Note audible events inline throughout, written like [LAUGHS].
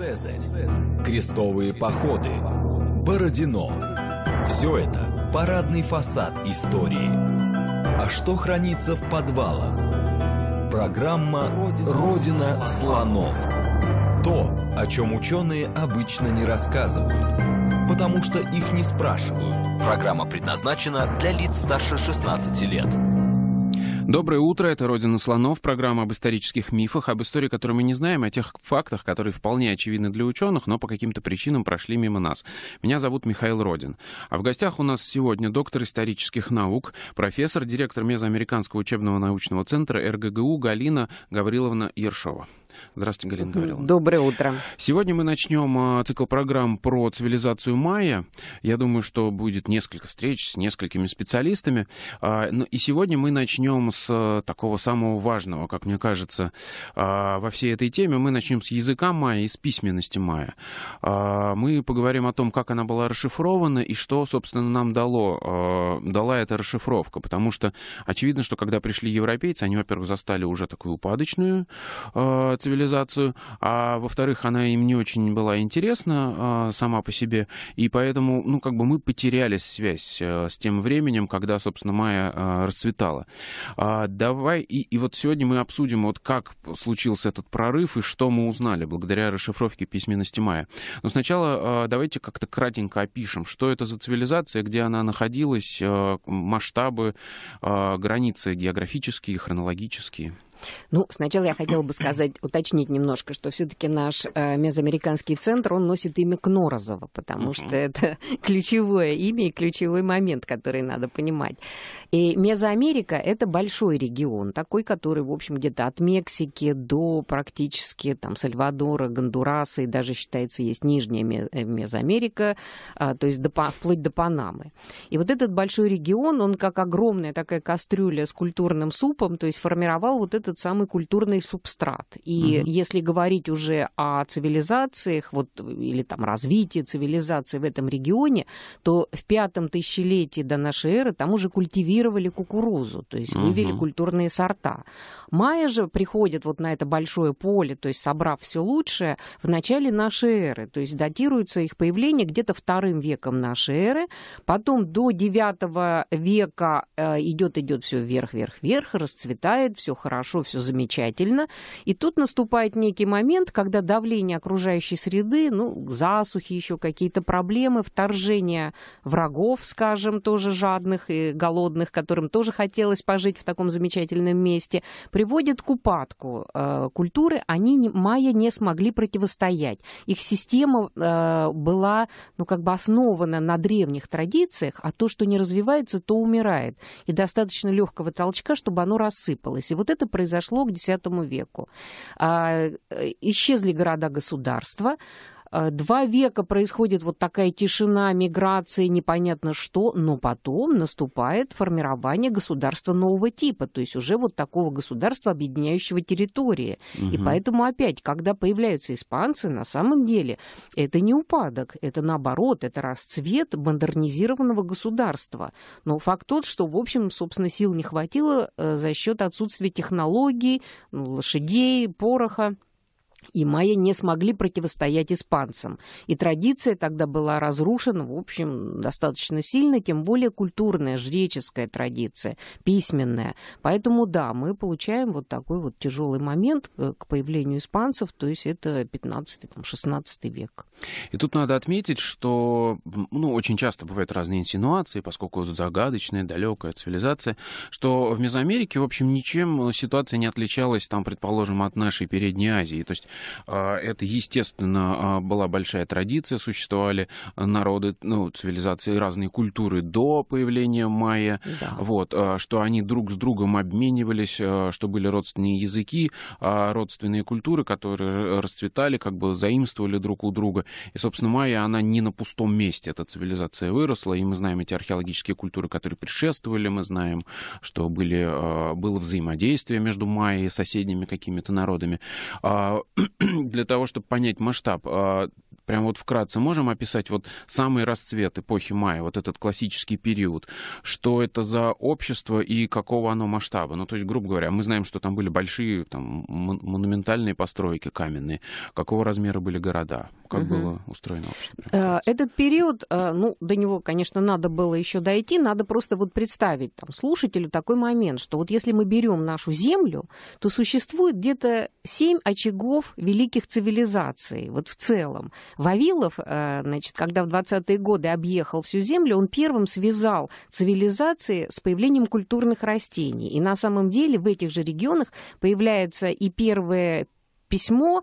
Цезарь, крестовые походы, Бородино. Все это парадный фасад истории. А что хранится в подвалах? Программа «Родина слонов». То, о чем ученые обычно не рассказывают, потому что их не спрашивают. Программа предназначена для лиц старше 16 лет. Доброе утро, это «Родина слонов», программа об исторических мифах, об истории, которую мы не знаем, о тех фактах, которые вполне очевидны для ученых, но по каким-то причинам прошли мимо нас. Меня зовут Михаил Родин. А в гостях у нас сегодня доктор исторических наук, профессор, директор Мезоамериканского учебного научного центра РГГУ Галина Гавриловна Ершова. Здравствуйте, Галина Гавриловна. Доброе утро. Сегодня мы начнем э, цикл программ про цивилизацию майя. Я думаю, что будет несколько встреч с несколькими специалистами. А, ну и сегодня мы начнем с э, такого самого важного, как мне кажется, а, во всей этой теме. Мы начнем с языка майя и с письменности майя. А, мы поговорим о том, как она была расшифрована и что, собственно, нам дало, дала эта расшифровка. Потому что очевидно, что когда пришли европейцы, они, во-первых, застали уже такую упадочную цивилизацию, а во-вторых, она им не очень была интересна а, сама по себе, и поэтому, ну, как бы мы потеряли связь э, с тем временем, когда, собственно, Майя э, расцветала. А, давай, и, и вот сегодня мы обсудим, вот как случился этот прорыв и что мы узнали благодаря расшифровке письменности Майя. Но сначала э, давайте как-то кратенько опишем, что это за цивилизация, где она находилась, масштабы, границы географические, хронологические. Ну, сначала я хотела бы сказать, уточнить немножко, что все-таки наш э, мезоамериканский центр, он носит имя Кнорозова, потому mm-hmm. что это [LAUGHS] ключевое имя и ключевой момент, который надо понимать. И Мезоамерика — это большой регион, такой, который, в общем, где-то от Мексики до практически там Сальвадора, Гондураса и даже, считается, есть Нижняя э, Мезоамерика, э, то есть до, вплоть до Панамы. И вот этот большой регион, он как огромная такая кастрюля с культурным супом, то есть формировал вот этот этот самый культурный субстрат. И угу. если говорить уже о цивилизациях, вот, или там развитии цивилизации в этом регионе, то в пятом тысячелетии до нашей эры там уже культивировали кукурузу, то есть вывели угу. культурные сорта. Майя же приходит вот на это большое поле, то есть собрав все лучшее, в начале нашей эры, то есть датируется их появление где-то вторым веком нашей эры, потом до девятого века э, идет идет все вверх, вверх, вверх, расцветает, все хорошо, хорошо, все замечательно. И тут наступает некий момент, когда давление окружающей среды, ну, засухи, еще какие-то проблемы, вторжение врагов, скажем, тоже жадных и голодных, которым тоже хотелось пожить в таком замечательном месте, приводит к упадку э, культуры. Они не, майя не смогли противостоять. Их система э, была, ну, как бы основана на древних традициях, а то, что не развивается, то умирает. И достаточно легкого толчка, чтобы оно рассыпалось. И вот это произошло произошло к X веку. А, э, исчезли города-государства, Э, два века происходит вот такая тишина, миграции, непонятно что, но потом наступает формирование государства нового типа, то есть уже вот такого государства, объединяющего территории. Угу. И поэтому опять, когда появляются испанцы, на самом деле это не упадок, это наоборот, это расцвет модернизированного государства. Но факт тот, что, в общем, собственно, сил не хватило э, за счет отсутствия технологий, лошадей, пороха и майя не смогли противостоять испанцам. И традиция тогда была разрушена, в общем, достаточно сильно, тем более культурная, жреческая традиция, письменная. Поэтому, да, мы получаем вот такой вот тяжелый момент э, к появлению испанцев, то есть это 15-16 век. И тут надо отметить, что ну, очень часто бывают разные инсинуации, поскольку загадочная, далекая цивилизация, что в Мезоамерике, в общем, ничем э, ситуация не отличалась, там, предположим, от нашей Передней Азии. То есть а, это, естественно, а, была большая традиция, существовали народы, ну, цивилизации, разные культуры до появления майя, да. вот, а, что они друг с другом обменивались, что были родственные языки, родственные культуры, которые расцветали, как бы заимствовали друг у друга. И, собственно, майя, она не на пустом месте, эта цивилизация выросла, и мы знаем эти археологические культуры, которые предшествовали, мы знаем, что были, было взаимодействие между майя и соседними какими-то народами. [CLEARS THROAT] для того, чтобы понять масштаб, а, прям вот вкратце можем описать вот самый расцвет эпохи Майя, вот этот классический период, что это за общество и какого оно масштаба? Ну, то есть, грубо говоря, мы знаем, что там были большие, там, монументальные постройки каменные. Какого размера были города? Как угу. было устроено общество? Э, этот период, э, ну, до него, конечно, надо было еще дойти, надо просто вот представить там, слушателю такой момент, что вот если мы берем нашу землю, то существует где-то семь очагов великих цивилизаций, вот в целом. Вавилов, э, значит, когда в 20-е годы объехал всю Землю, он первым связал цивилизации с появлением культурных растений. И на самом деле в этих же регионах появляется и первое письмо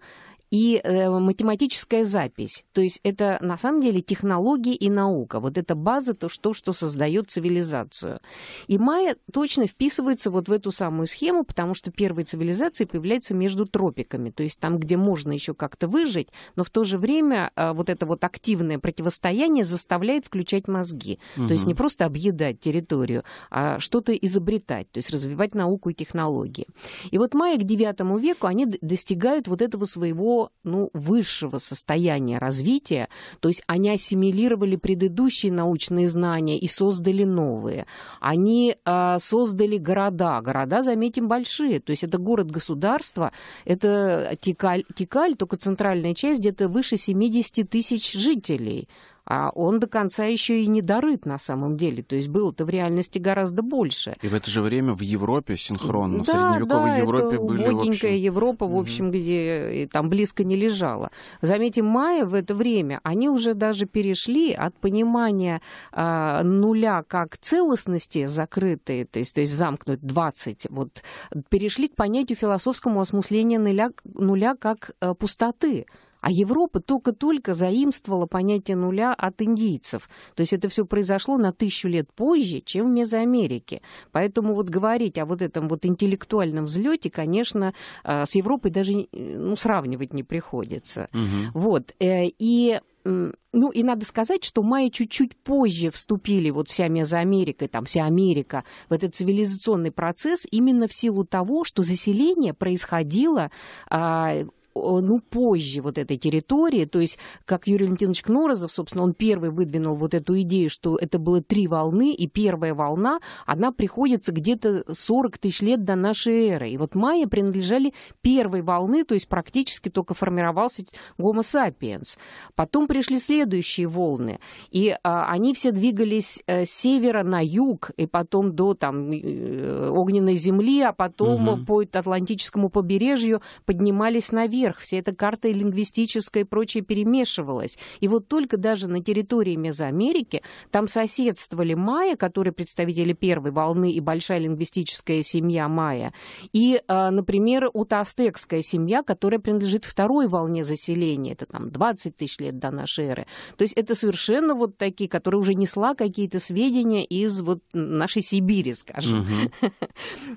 и э, математическая запись. То есть это на самом деле технологии и наука. Вот это база, то, что, что создает цивилизацию. И майя точно вписывается вот в эту самую схему, потому что первые цивилизации появляются между тропиками, то есть там, где можно еще как-то выжить, но в то же время э, вот это вот активное противостояние заставляет включать мозги. Угу. То есть не просто объедать территорию, а что-то изобретать, то есть развивать науку и технологии. И вот майя к IX веку, они достигают вот этого своего ну, высшего состояния развития, то есть они ассимилировали предыдущие научные знания и создали новые. Они э, создали города, города, заметим, большие, то есть это город-государство, это Тикаль, Тикаль, только центральная часть, где-то выше 70 тысяч жителей а он до конца еще и не дорыт на самом деле. То есть было-то в реальности гораздо больше. И в это же время в Европе синхронно, да, в средневековой да, Европе это были... убогенькая общем... Европа, в общем, где э, и там близко не лежала. Заметим, майя в это время, они уже даже перешли от понимания э, нуля как целостности закрытые, то есть, то есть замкнуть 20, вот перешли к понятию философскому осмысления нуля, нуля как э, пустоты. А Европа только-только заимствовала понятие нуля от индийцев. То есть это все произошло на тысячу лет позже, чем в Мезоамерике. Поэтому вот говорить о вот этом вот интеллектуальном взлете, конечно, э, с Европой даже э, ну, сравнивать не приходится. Угу. Вот. Э, и ну и надо сказать, что майя чуть-чуть позже вступили вот вся Мезоамерика и там вся Америка в этот цивилизационный процесс именно в силу того, что заселение происходило а, Э, ну, позже вот этой территории. То есть, как Юрий Валентинович Кнорозов, собственно, он первый выдвинул вот эту идею, что это было три волны, и первая волна, она приходится где-то 40 тысяч лет до нашей эры. И вот майя принадлежали первой волны, то есть практически только формировался гомо сапиенс, Потом пришли следующие волны, и а, они все двигались э, с севера на юг, и потом до там э, огненной земли, а потом угу. по Атлантическому побережью поднимались наверх вверх, вся эта карта лингвистическая и прочее перемешивалась. И вот только даже на территории Мезоамерики там соседствовали майя, которые представители первой волны и большая лингвистическая семья майя, и, а, например, утастекская семья, которая принадлежит второй волне заселения, это там 20 тысяч лет до нашей эры. То есть это совершенно вот такие, которые уже несла какие-то сведения из вот нашей Сибири, скажем. Угу.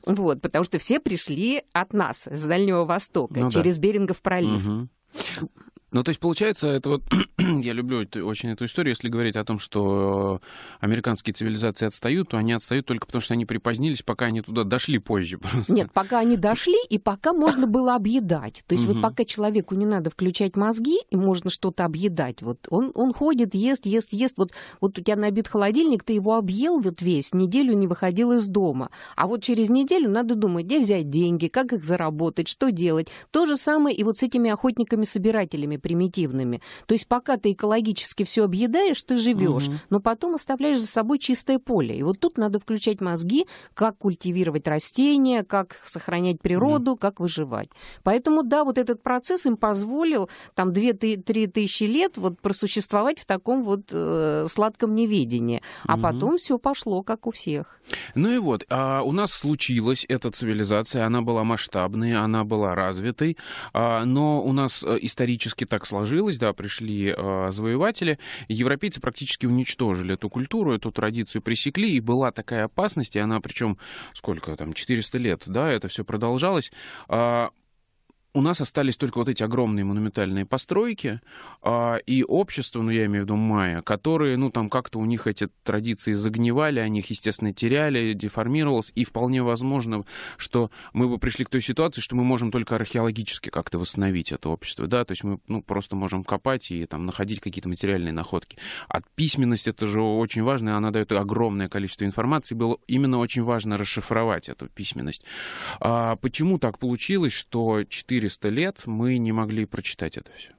[LAUGHS] Вот, потому что все пришли от нас, с Дальнего Востока, ну, через да. Берингов пролив. Угу. Ну, то есть, получается, это вот [CLEARS THROAT] я люблю очень эту историю, если говорить о том, что э, американские цивилизации отстают, то они отстают только потому, что они припозднились, пока они туда дошли позже. [LAUGHS] Просто. Нет, пока они дошли и пока можно было объедать. То есть, вот пока человеку не надо включать мозги и можно что-то объедать, вот он, он ходит, ест, ест, ест. Вот, вот у тебя набит холодильник, ты его объел вот весь, неделю не выходил из дома. А вот через неделю надо думать, где взять деньги, как их заработать, что делать. То же самое и вот с этими охотниками-собирателями примитивными. То есть пока ты экологически все объедаешь, ты живешь, угу. но потом оставляешь за собой чистое поле. И вот тут надо включать мозги, как культивировать растения, как сохранять природу, угу. как выживать. Поэтому, да, вот этот процесс им позволил там 2-3 тысячи лет вот просуществовать в таком вот э, сладком неведении. А угу. потом все пошло, как у всех. Ну и вот, а у нас случилась эта цивилизация, она была масштабной, она была развитой, а, но у нас э, исторически так сложилось, да, пришли э, завоеватели, европейцы практически уничтожили эту культуру, эту традицию пресекли, и была такая опасность, и она причем, сколько там, 400 лет, да, это все продолжалось. А, у нас остались только вот эти огромные монументальные постройки а, и общество, ну я имею в виду майя, которые, ну там как-то у них эти традиции загнивали, они их, естественно, теряли, деформировалось, и вполне возможно, что мы бы пришли к той ситуации, что мы можем только археологически как-то восстановить это общество, да, то есть мы ну, просто можем копать и там находить какие-то материальные находки. А письменность это же очень важно, и она дает огромное количество информации, было именно очень важно расшифровать эту письменность. А, почему так получилось, что четыре 400 лет мы не могли прочитать это все.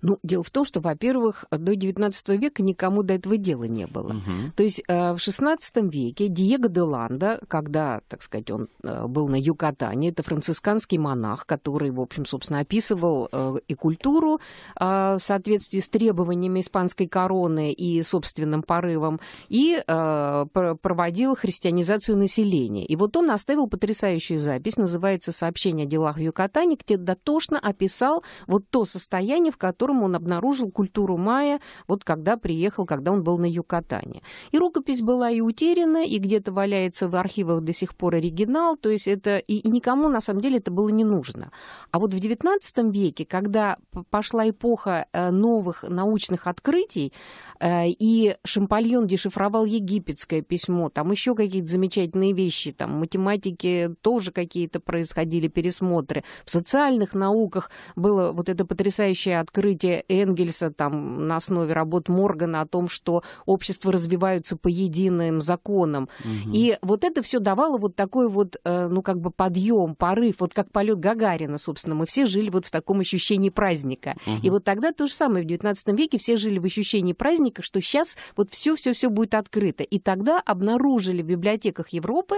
Ну, дело в том, что, во-первых, до XIX века никому до этого дела не было. Угу. То есть э, в XVI веке Диего де Ланда, когда, так сказать, он э, был на Юкатане, это францисканский монах, который, в общем, собственно, описывал э, и культуру в соответствии с требованиями испанской короны и собственным порывом, и проводил христианизацию населения. И вот он оставил потрясающую запись, называется «Сообщение о делах в Юкатане», где дотошно описал вот то состояние, в которым он обнаружил культуру майя, вот когда приехал, когда он был на Юкатане. И рукопись была и утеряна, и где-то валяется в архивах до сих пор оригинал, то есть это и, и никому на самом деле это было не нужно. А вот в XIX веке, когда пошла эпоха э, новых научных открытий, э, и Шампальон дешифровал египетское письмо, там еще какие-то замечательные вещи, там математики тоже какие-то происходили пересмотры, в социальных науках было вот это потрясающее открытие Энгельса там, на основе работ Моргана о том, что общества развиваются по единым законам. Угу. И вот это все давало вот такой вот, э, ну, как бы подъем, порыв, вот как полет Гагарина, собственно. Мы все жили вот в таком ощущении праздника. Угу. И вот тогда то же самое, в XIX веке все жили в ощущении праздника, что сейчас вот все-все-все будет открыто. И тогда обнаружили в библиотеках Европы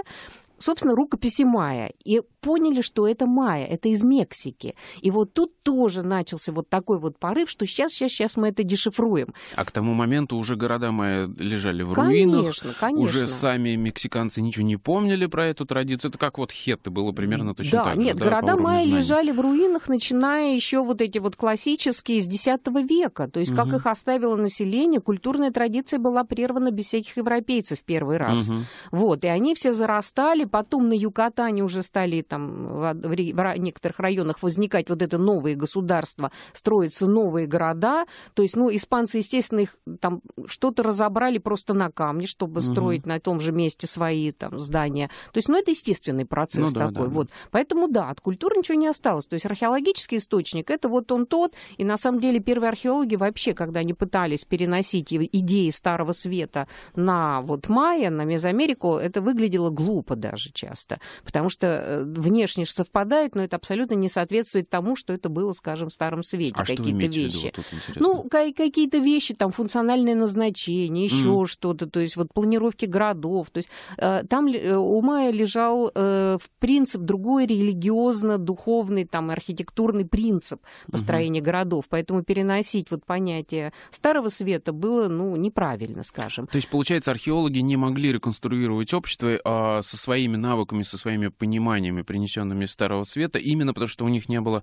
собственно, рукописи майя. И поняли, что это майя, это из Мексики. И вот тут тоже начался вот такой вот порыв, что сейчас, сейчас, сейчас мы это дешифруем. А к тому моменту уже города майя лежали в конечно, руинах. Конечно. конечно. Уже сами мексиканцы ничего не помнили про эту традицию. Это как вот хетты было примерно точно да, так нет, же. Нет, да, города майя знаний. лежали в руинах, начиная еще вот эти вот классические с X века. То есть угу. как их оставило население, культурная традиция была прервана без всяких европейцев первый раз. Угу. Вот, и они все зарастали, потом на Юкатане уже стали там в, в некоторых районах возникать вот это новые государства, строятся новые города. То есть, ну, испанцы, естественно, их там что-то разобрали просто на камне, чтобы угу. строить на том же месте свои там здания. То есть, ну, это естественный процесс ну, такой. Да, да. Вот. Поэтому, да, от культуры ничего не осталось. То есть, археологический источник, это вот он тот. И, на самом деле, первые археологи вообще, когда они пытались переносить идеи Старого Света на вот майя, на Мезоамерику, это выглядело глупо даже даже часто, потому что э, внешне совпадает, но это абсолютно не соответствует тому, что это было, скажем, в Старом Свете. А какие-то вещи. Виду, вот ну, какие-то вещи, там, функциональное назначение, еще mm. что-то, то есть вот планировки городов. То есть э, там э, у майя лежал в принцип другой религиозно-духовный, там, архитектурный принцип построения mm-hmm. городов. Поэтому переносить вот понятие Старого Света было, ну, неправильно, скажем. То есть, получается, археологи не могли реконструировать общество а, со своей своими навыками, со своими пониманиями, принесенными Старого Света, именно потому что у них не было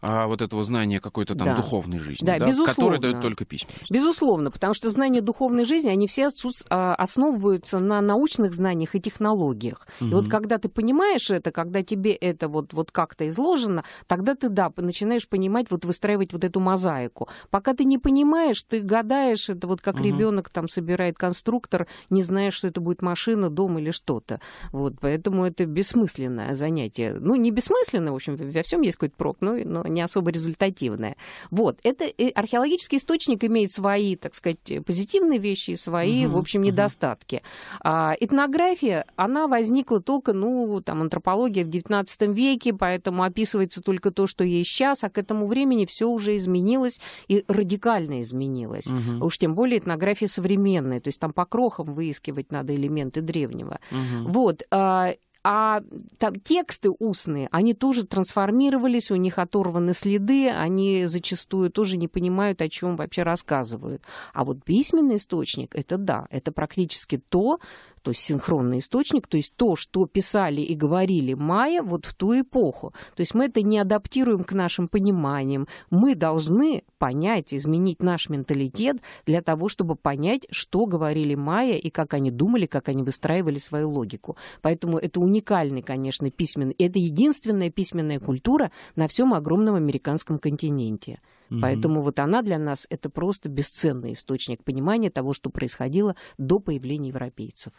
а, вот этого знания какой-то там да. духовной жизни, да, да, которое дают только письма. Безусловно, потому что знания духовной жизни, они все а, основываются на научных знаниях и технологиях. Угу. И вот когда ты понимаешь это, когда тебе это вот, вот как-то изложено, тогда ты, да, начинаешь понимать, вот выстраивать вот эту мозаику. Пока ты не понимаешь, ты гадаешь, это вот как угу. ребенок там собирает конструктор, не зная, что это будет машина, дом или что-то. Вот поэтому это бессмысленное занятие. Ну, не бессмысленное в общем, во всем есть какой-то прок, но, но не особо результативное. Вот, это э, археологический источник имеет свои, так сказать, позитивные вещи и свои, угу, в общем, недостатки. А, этнография, она возникла только, ну, там, антропология в XIX веке, поэтому описывается только то, что есть сейчас, а к этому времени все уже изменилось и радикально изменилось. Угу. Уж тем более этнография современная, то есть там по крохам выискивать надо элементы древнего. Угу. Вот, а, а, а там тексты устные, они тоже трансформировались, у них оторваны следы, они зачастую тоже не понимают, о чем вообще рассказывают. А вот письменный источник, это да, это практически то, то есть синхронный источник, то есть то, что писали и говорили майя вот в ту эпоху. То есть мы это не адаптируем к нашим пониманиям. Мы должны понять, изменить наш менталитет для того, чтобы понять, что говорили майя и как они думали, как они выстраивали свою логику. Поэтому это уникальный, конечно, письменный, это единственная письменная культура на всем огромном американском континенте. Угу. Поэтому вот она для нас это просто бесценный источник понимания того, что происходило до появления европейцев.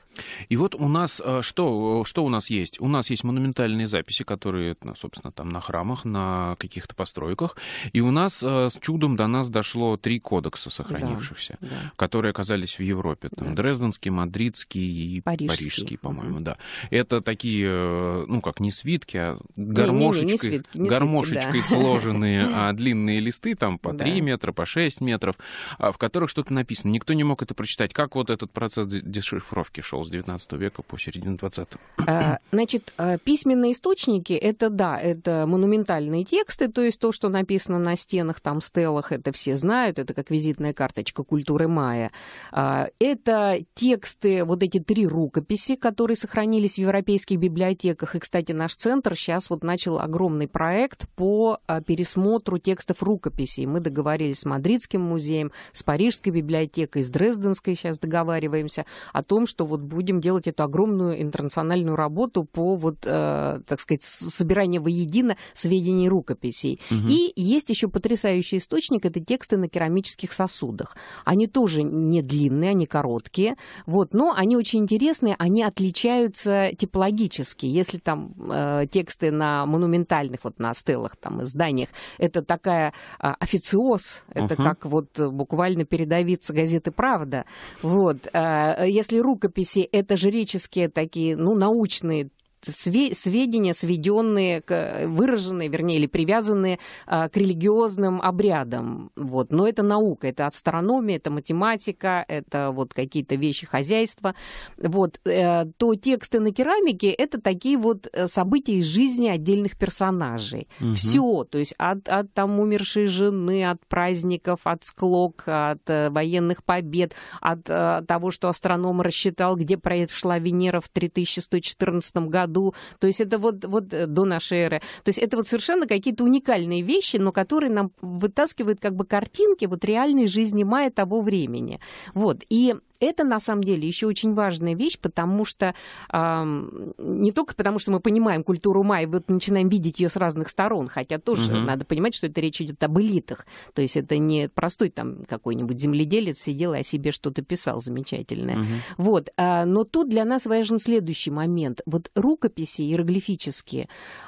И вот у нас э, что, э, что у нас есть? У нас есть монументальные записи, которые, собственно, там на храмах, на каких-то постройках. И у нас э, с чудом до нас дошло три кодекса сохранившихся, да, да. которые оказались в Европе. Там, да. Дрезденский, Мадридский и Парижский, Парижский по-моему, угу. да. Это такие, ну как, не свитки, а гармошечкой, не, не, не, свитки, не гармошечкой свитки, да. [LAUGHS] сложенные а длинные листы, там по 3 да. метра, по 6 метров, а, в которых что-то написано. Никто не мог это прочитать. Как вот этот процесс дешифровки шел с 19 века по середину 20 -го? А, значит, а, письменные источники — это, да, это монументальные тексты, то есть то, что написано на стенах, там, стелах, это все знают, это как визитная карточка культуры мая. Это тексты, вот эти три рукописи, которые сохранились в европейских библиотеках. И, кстати, наш центр сейчас вот начал огромный проект по пересмотру текстов рукописи записи. И мы договорились с Мадридским музеем, с Парижской библиотекой, с Дрезденской сейчас договариваемся о том, что вот будем делать эту огромную интернациональную работу по вот, э, так сказать, собиранию воедино сведений рукописей. Угу. И есть еще потрясающий источник, это тексты на керамических сосудах. Они тоже не длинные, они короткие, вот, но они очень интересные, они отличаются типологически. Если там э, тексты на монументальных, вот на стелах, там, изданиях, это такая а, официоз, это uh как вот э, буквально передавиться газеты «Правда». Вот. Э, если рукописи — это жреческие такие, ну, научные сведения, сведенные, выраженные, вернее, или привязанные а, к религиозным обрядам. Вот. Но это наука, это астрономия, это математика, это вот какие-то вещи хозяйства. Вот. Э, то тексты на керамике — это такие вот э, события из жизни отдельных персонажей. Угу. Все, то есть от, от там умершей жены, от праздников, от склок, от э, военных побед, от того, что астроном рассчитал, где произошла Венера в 3114 году, саду, то есть это вот, вот э, до нашей эры. То есть это вот совершенно какие-то уникальные вещи, но которые нам вытаскивают как бы картинки вот реальной жизни мая того времени. Вот. И это на самом деле еще очень важная вещь, потому что э, не только потому, что мы понимаем культуру ума вот начинаем видеть ее с разных сторон, хотя тоже угу. надо понимать, что это речь идет об элитах. То есть это не простой там какой-нибудь земледелец сидел и о себе что-то писал замечательное. Угу. Вот. Э, но тут для нас важен следующий момент. Вот рукописи иероглифические,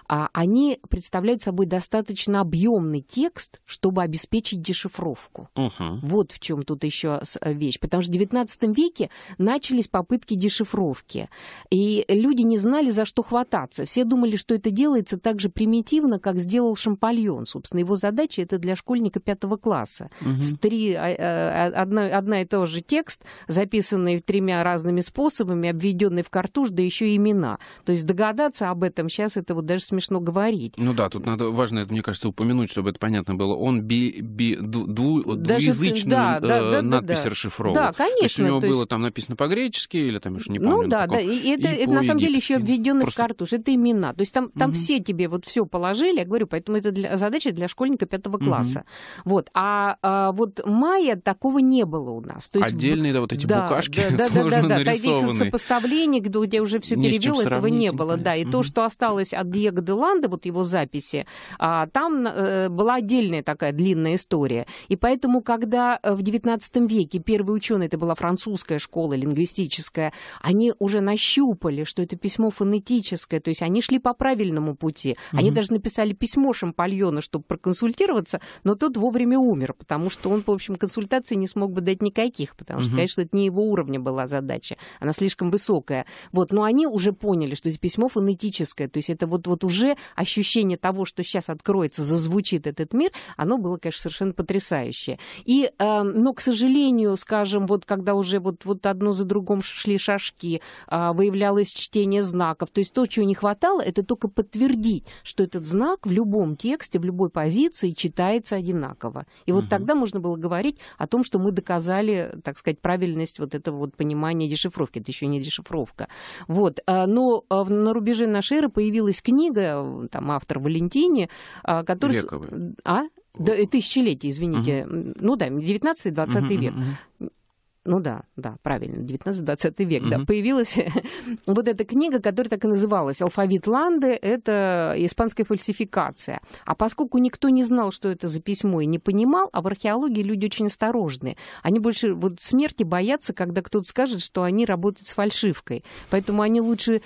э, они представляют собой достаточно объемный текст, чтобы обеспечить дешифровку. Угу. Вот в чем тут еще э, вещь. Потому что 19 веке начались попытки дешифровки. И люди не знали, за что хвататься. Все думали, что это делается так же примитивно, как сделал Шампальон. Собственно, его задача это для школьника пятого класса. Угу. С три, а, э, а, одна, одна и та же текст, записанный тремя разными способами, обведенный в картуш, да еще и имена. То есть догадаться об этом сейчас это вот даже смешно говорить. Ну да, тут надо важно, это, мне кажется, упомянуть, чтобы это понятно было. Он би, би, дву, дву, даже, двуязычную да, э, да, да, надпись да, расшифровывал. Да, конечно него есть... было там написано по-гречески или там еще не ну помню. Ну да, да, и это, и это на самом деле еще введенный Просто... в картуш, это имена. То есть там, там угу. все тебе вот все положили, я говорю, поэтому это для, задача для школьника пятого класса. Угу. Вот, а, а вот Майя такого не было у нас. То есть, Отдельные да, вот эти да, букашки да, да, [LAUGHS] сложно да, да, нарисованы. Да, сопоставление, где я уже все перевел, этого не было. Да, и угу. то, что осталось от Диего де Ланда, вот его записи, а, там э, была отдельная такая длинная история. И поэтому, когда э, в XIX веке первый ученый, это была французская французская школа лингвистическая, они уже нащупали, что это письмо фонетическое, то есть они шли по правильному пути. Они даже написали письмо Шампальону, чтобы проконсультироваться, но тот вовремя умер, потому что он, в общем, консультации не смог бы дать никаких, потому что, mm конечно, это не его уровня была задача, она слишком высокая. Вот, но они уже поняли, что это письмо фонетическое, то есть это вот, вот уже ощущение того, что сейчас откроется, зазвучит этот мир, оно было, конечно, совершенно потрясающее. И, э, но, к сожалению, скажем, вот когда уже уже вот, вот одно за другом шли шажки, а, выявлялось чтение знаков. То есть то, чего не хватало, это только подтвердить, что этот знак в любом тексте, в любой позиции читается одинаково. И вот угу. тогда можно было говорить о том, что мы доказали, так сказать, правильность вот этого вот понимания дешифровки. Это еще не дешифровка. Вот. А, но а, на рубеже нашей эры появилась книга, там автор Валентини, который... Вековый. А? Да, тысячелетие, извините. Угу. Ну да, 19-20 угу, век. Угу ну да, да, правильно, 19-20 век, mm да, появилась [LAUGHS] вот эта книга, которая так и называлась «Алфавит Ланды», это испанская фальсификация. А поскольку никто не знал, что это за письмо и не понимал, а в археологии люди очень осторожны. Они больше вот смерти боятся, когда кто-то скажет, что они работают с фальшивкой. Поэтому они лучше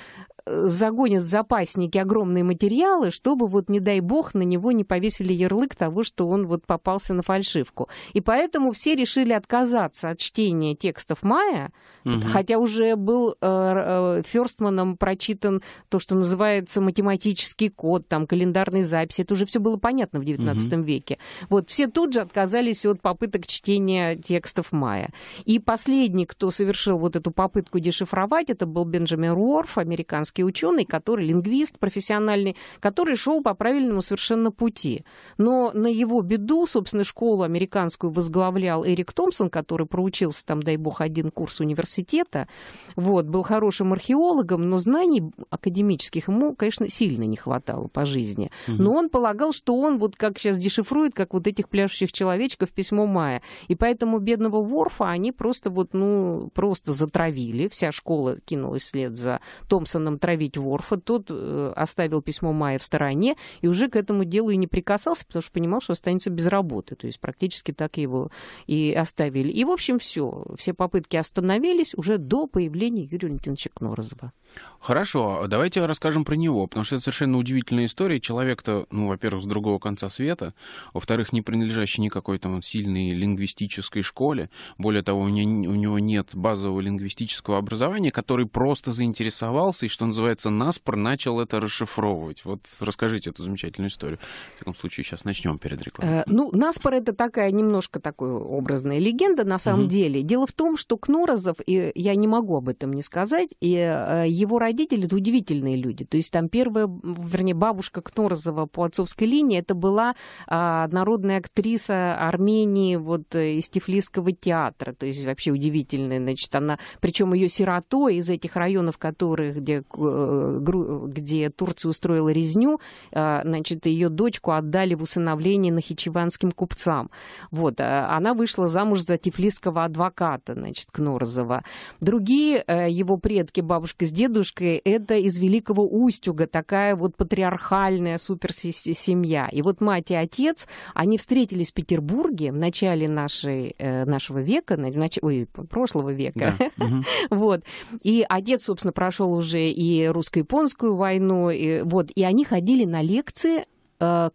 загонят в запасники огромные материалы, чтобы вот, не дай бог, на него не повесили ярлык того, что он вот попался на фальшивку. И поэтому все решили отказаться от чтения текстов Мая, угу. хотя уже был э, э, Ферстманом прочитан то, что называется математический код, там, календарные записи. Это уже все было понятно в XIX угу. веке. Вот, все тут же отказались от попыток чтения текстов Мая. И последний, кто совершил вот эту попытку дешифровать, это был Бенджамин Руорф, американский российский ученый, который лингвист профессиональный, который шел по правильному совершенно пути. Но на его беду, собственно, школу американскую возглавлял Эрик Томпсон, который проучился там, дай бог, один курс университета. Вот, был хорошим археологом, но знаний академических ему, конечно, сильно не хватало по жизни. Угу. Но он полагал, что он, вот как сейчас дешифрует, как вот этих пляшущих человечков письмо Мая. И поэтому бедного Ворфа они просто вот, ну, просто затравили. Вся школа кинулась след за Томпсоном отравить Ворфа. Тот э, оставил письмо Майя в стороне и уже к этому делу и не прикасался, потому что понимал, что останется без работы. То есть практически так его и оставили. И, в общем, все. Все попытки остановились уже до появления Юрия Валентиновича Кнорозова. Хорошо, а давайте расскажем про него, потому что это совершенно удивительная история. Человек-то, ну, во-первых, с другого конца света, во-вторых, не принадлежащий никакой там сильной лингвистической школе. Более того, у него, у него нет базового лингвистического образования, который просто заинтересовался и, что называется, наспор начал это расшифровывать. Вот расскажите эту замечательную историю. В таком случае сейчас начнем перед рекламой. Э, ну, наспор это такая немножко такой образная легенда на самом угу. деле. Дело в том, что Кнорозов, и я не могу об этом не сказать, и э, его родители это удивительные люди. То есть там первая, вернее, бабушка Кнорозова по отцовской линии, это была э, народная актриса Армении вот э, из Тифлисского театра. То есть вообще удивительная, значит, она, причем ее сиротой из этих районов, которые где Э, где Турция устроила резню, э, значит, ее дочку отдали в усыновление нахичеванским купцам. Вот, э, она вышла замуж за тифлисского адвоката, значит, Кнорзова. Другие его предки, бабушка с дедушкой, это из Великого Устюга, такая вот патриархальная суперсемья. И вот мать и отец, они встретились в Петербурге в начале нашей, нашего века, нач... ой, прошлого века. Да. Угу. [LAUGHS] Вот. И отец, собственно, прошел уже и русско-японскую войну. И, вот, и они ходили на лекции э,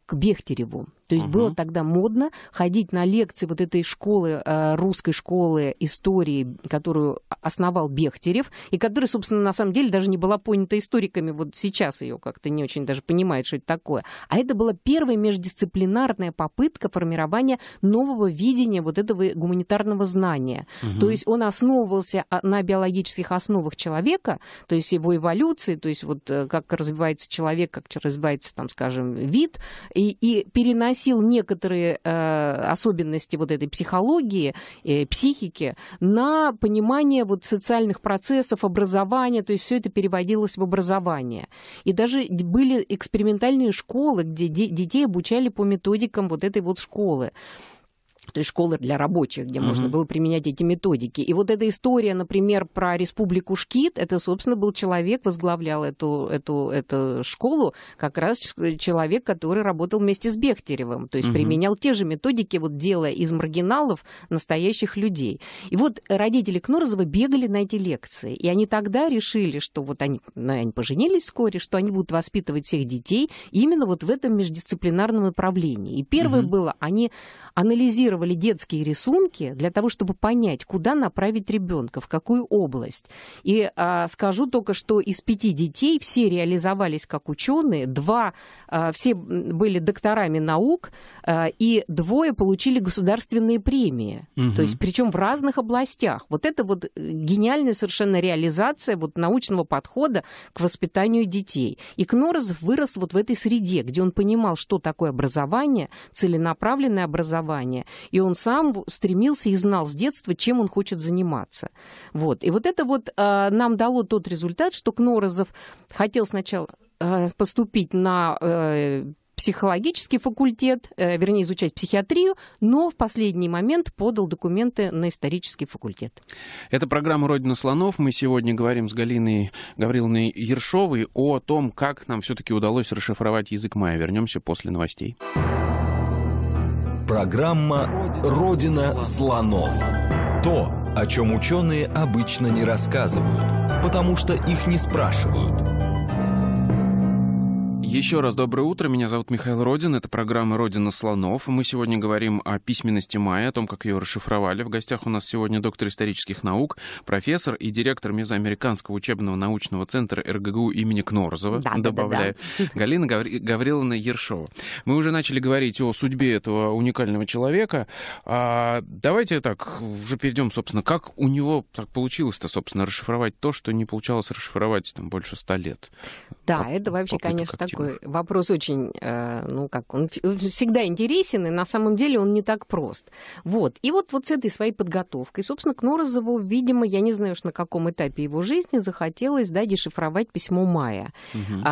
к Бехтереву. То есть угу. было тогда модно ходить на лекции вот этой школы, э, русской школы истории, которую основал Бехтерев, и которая, собственно, на самом деле даже не была понята историками, вот сейчас ее как-то не очень даже понимает что это такое. А это была первая междисциплинарная попытка формирования нового видения вот этого гуманитарного знания. Угу. То есть он основывался а, на биологических основах человека, то есть его эволюции, то есть вот э, как развивается человек, как развивается, там, скажем, вид, и, и переносил переносил некоторые э, особенности вот этой психологии, э, психики на понимание вот социальных процессов, образования, то есть все это переводилось в образование. И даже были экспериментальные школы, где де- детей обучали по методикам вот этой вот школы то есть школы для рабочих, где mm можно было применять эти методики. И вот эта история, например, про республику Шкит, это, собственно, был человек, возглавлял эту, эту, эту школу, как раз человек, который работал вместе с Бехтеревым, то есть mm применял те же методики, вот делая из маргиналов настоящих людей. И вот родители Кнорзова бегали на эти лекции, и они тогда решили, что вот они, ну, они поженились вскоре, что они будут воспитывать всех детей именно вот в этом междисциплинарном направлении. И первое mm было, они анализировали анализировали детские рисунки для того, чтобы понять, куда направить ребенка, в какую область. И а, скажу только, что из пяти детей все реализовались как ученые, два а, все были докторами наук, а, и двое получили государственные премии. Угу. То есть, причем в разных областях. Вот это вот э, гениальная совершенно реализация вот научного подхода к воспитанию детей. И Кнорозов вырос вот в этой среде, где он понимал, что такое образование, целенаправленное образование, и он сам стремился и знал с детства, чем он хочет заниматься. Вот. И вот это вот э, нам дало тот результат, что Кнорозов хотел сначала э, поступить на э, психологический факультет, э, вернее, изучать психиатрию, но в последний момент подал документы на исторический факультет. Это программа «Родина слонов». Мы сегодня говорим с Галиной Гавриловной Ершовой о том, как нам все-таки удалось расшифровать язык мая. Вернемся после новостей. Программа «Родина слонов». То, о чем ученые обычно не рассказывают, потому что их не спрашивают – еще раз доброе утро. Меня зовут Михаил Родин. Это программа «Родина слонов». Мы сегодня говорим о письменности майя, о том, как ее расшифровали. В гостях у нас сегодня доктор исторических наук, профессор и директор Мезоамериканского учебного научного центра РГГУ имени Кнорзова, да, добавляю, да, да, да. Галина Гаври... Гавриловна Ершова. Мы уже начали говорить о судьбе этого уникального человека. А, давайте так, уже перейдем, собственно, как у него так получилось-то, собственно, расшифровать то, что не получалось расшифровать там, больше ста лет. Да, По... это вообще, конечно, такой вопрос очень, э, ну как, он всегда интересен, и на самом деле он не так прост. Вот. И вот, вот с этой своей подготовкой, собственно, Кнорозову, видимо, я не знаю уж на каком этапе его жизни, захотелось, да, дешифровать письмо Мая. Угу.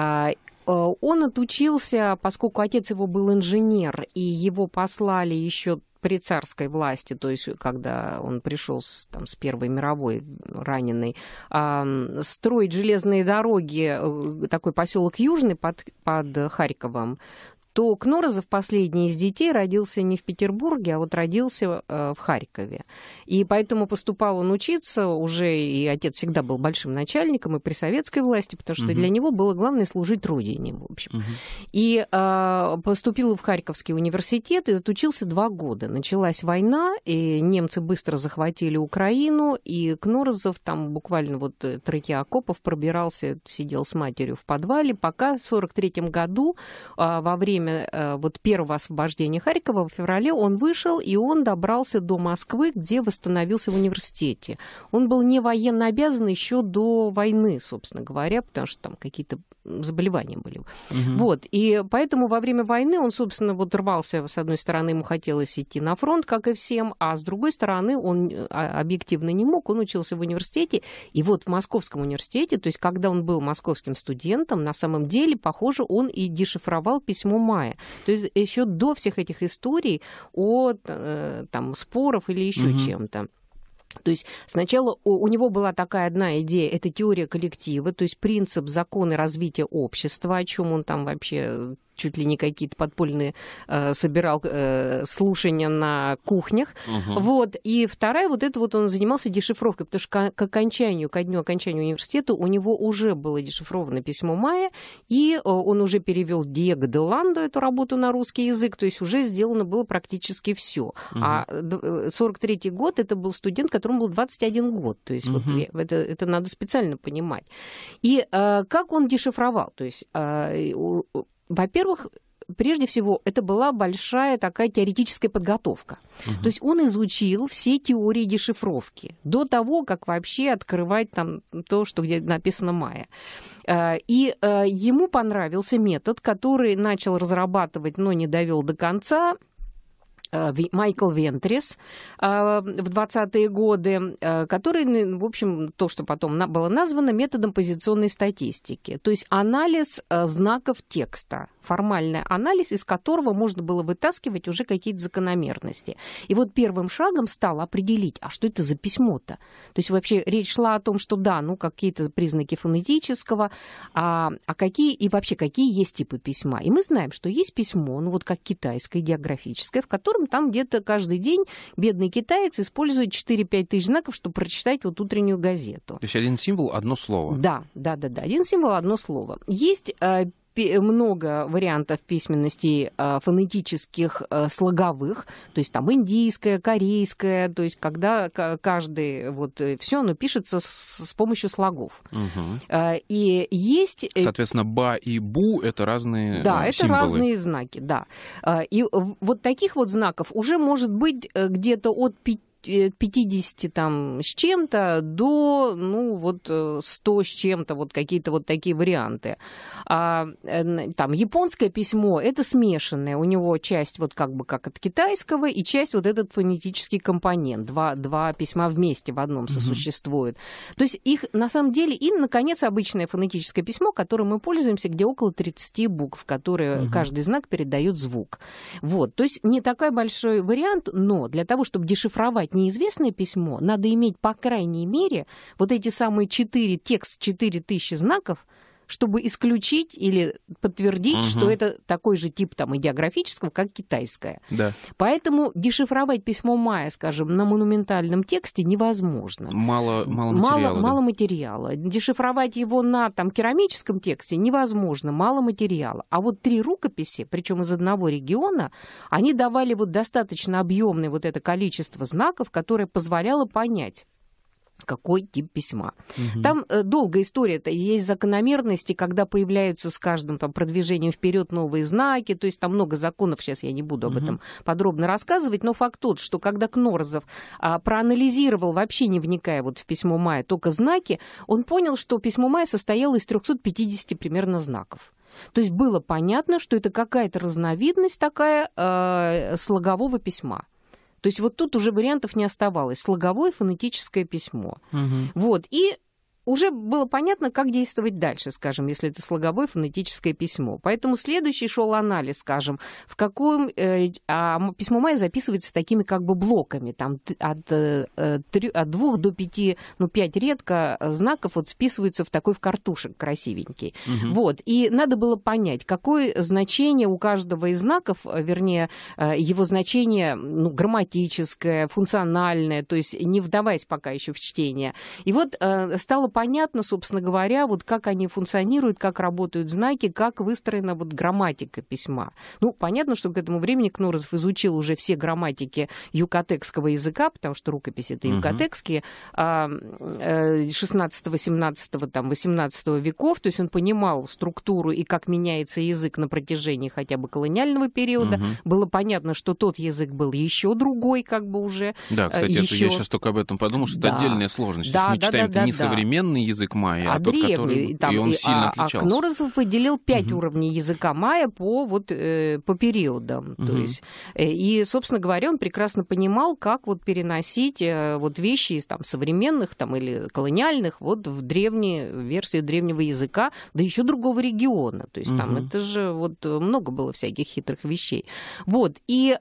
Э, он отучился, поскольку отец его был инженер, и его послали еще при царской власти, то есть э, когда он пришел с, там, с Первой мировой раненый строить железные дороги, э, такой поселок Южный под, под Харьковом, то Кнорозов, последний из детей, родился не в Петербурге, а вот родился э, в Харькове. И поэтому поступал он учиться уже, и отец всегда был большим начальником и при советской власти, потому что угу. для него было главное служить родине, в общем. Угу. И э, поступил в Харьковский университет и отучился два года. Началась война, и немцы быстро захватили Украину, и Кнорозов там буквально вот э, третья окопов пробирался, сидел с матерью в подвале, пока в 43 году э, во время время э, вот первого освобождения Харькова в феврале он вышел, и он добрался до Москвы, где восстановился в университете. Он был не военно обязан еще до войны, собственно говоря, потому что там какие-то заболевания были. Угу. Вот, и поэтому во время войны он, собственно, вот рвался, с одной стороны, ему хотелось идти на фронт, как и всем, а с другой стороны, он а, объективно не мог, он учился в университете, и вот в Московском университете, то есть когда он был московским студентом, на самом деле, похоже, он и дешифровал письмо мамы мая. То есть еще до всех этих историй о э, там, споров или еще угу. чем-то. То есть сначала у, него была такая одна идея, это теория коллектива, то есть принцип законы развития общества, о чем он там вообще э, чуть ли не какие-то подпольные э, собирал э, слушания на кухнях. Угу. Вот. И вторая, вот это вот он занимался дешифровкой, потому что к, к окончанию, ко дню окончания университета у него уже было дешифровано письмо Мая, и э, он уже перевел Диего де Ландо эту работу на русский язык, то есть уже сделано было практически все. Угу. А 43 э, год это был студент, которому был 21 год, то есть угу. вот это, это надо специально понимать. И э, как он дешифровал? То есть э, во-первых, прежде всего, это была большая такая теоретическая подготовка. Угу. То есть он изучил все теории дешифровки до того, как вообще открывать там то, что где написано Майя. Э, и э, ему понравился метод, который начал разрабатывать, но не довел до конца Э, Майкл Вентрис э, в 20-е годы, э, который, в общем, то, что потом было названо методом позиционной статистики, то есть анализ знаков текста, формальный анализ, из которого можно было вытаскивать уже какие-то закономерности. И вот первым шагом стало определить, а что это за письмо-то? То есть вообще речь шла о том, что да, ну какие-то признаки фонетического, а, а какие и вообще какие есть типы письма. И мы знаем, что есть письмо, ну вот как китайское, географическое, в котором норм, там где-то каждый день бедный китаец использует 4-5 тысяч знаков, чтобы прочитать вот утреннюю газету. То есть один символ, одно слово. Да, да, да, да. Один символ, одно слово. Есть э, Э, много вариантов письменности а, фонетических, а, слоговых, то есть там индийская, корейская, то есть когда каждый вот э, все, оно пишется с, помощью слогов. Угу. И есть... Э, Соответственно, ба и бу — это разные Да, это разные знаки, да. И вот таких вот знаков уже может быть где-то от 5 50 э, там с чем-то до, ну, вот 100 э, с чем-то, вот какие-то вот такие варианты. А, э, там японское письмо, это смешанное, у него часть вот как бы как от китайского и часть вот этот фонетический компонент. Два, два письма вместе в одном сосуществуют. Mm-hmm. То есть их на самом деле, и, наконец, обычное фонетическое письмо, которым мы пользуемся, где около 30 букв, которые mm-hmm. каждый знак передает звук. Вот, то есть не такой большой вариант, но для того, чтобы дешифровать неизвестное письмо, надо иметь по крайней мере вот эти самые четыре текст четыре тысячи знаков, чтобы исключить или подтвердить, угу. что это такой же тип там идеографического, как китайское. Да. Поэтому дешифровать письмо Мая, скажем, на монументальном тексте невозможно. Мало, мало материала. Мало, да? мало материала. Дешифровать его на там керамическом тексте невозможно, мало материала. А вот три рукописи, причем из одного региона, они давали вот достаточно объемное вот это количество знаков, которое позволяло понять, какой тип письма. Угу. Там э, долгая история, -то. есть закономерности, когда появляются с каждым там, продвижением вперед новые знаки, то есть там много законов, сейчас я не буду об угу. этом подробно рассказывать, но факт тот, что когда Кнорзов а, проанализировал, вообще не вникая вот в письмо Мая, только знаки, он понял, что письмо Мая состояло из 350 примерно знаков. То есть было понятно, что это какая-то разновидность такая э, э слогового письма. То есть вот тут уже вариантов не оставалось. Слоговое фонетическое письмо. Угу. Вот. И уже было понятно, как действовать дальше, скажем, если это слоговое фонетическое письмо. Поэтому следующий шел анализ, скажем, в каком... Э, а письмо Майя записывается такими как бы блоками, там от, э, три, от двух до пяти, ну, пять редко э, знаков вот списываются в такой в картушек красивенький. Угу. Вот, и надо было понять, какое значение у каждого из знаков, э, вернее, э, его значение ну, грамматическое, функциональное, то есть не вдаваясь пока еще в чтение. И вот э, стало понятно, собственно говоря, вот как они функционируют, как работают знаки, как выстроена вот грамматика письма. Ну, понятно, что к этому времени Кнорозов изучил уже все грамматики юкатекского языка, потому что рукописи это юкатекские, 16, а, 17, э, там, 18 веков, то есть он понимал структуру и как меняется язык на протяжении хотя бы колониального периода. Угу. Было понятно, что тот язык был еще другой, как бы уже. Да, э, кстати, еще... я сейчас только об этом подумал, что да. это отдельная сложность. Да, да, мы да, читаем да, это да, не да. современный современный язык майя, а, а древний, тот, который... Там, и он и, сильно а, отличался. А Кнорозов выделил пять угу. уровней языка майя по, вот, э, по периодам. Угу. То есть, э, и, собственно говоря, он прекрасно понимал, как вот переносить э, вот вещи из там, современных там, или колониальных вот в древние версии древнего языка, да еще другого региона. То есть угу. там это же вот э, много было всяких хитрых вещей. Вот. И э,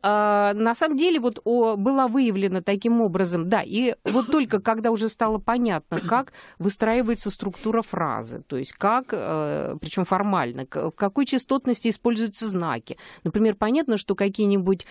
на самом деле вот о, была выявлена таким образом, да, и вот только когда уже стало понятно, как вы выстраивается структура фразы, то есть как, э, причем формально, в какой частотности используются знаки. Например, понятно, что какие-нибудь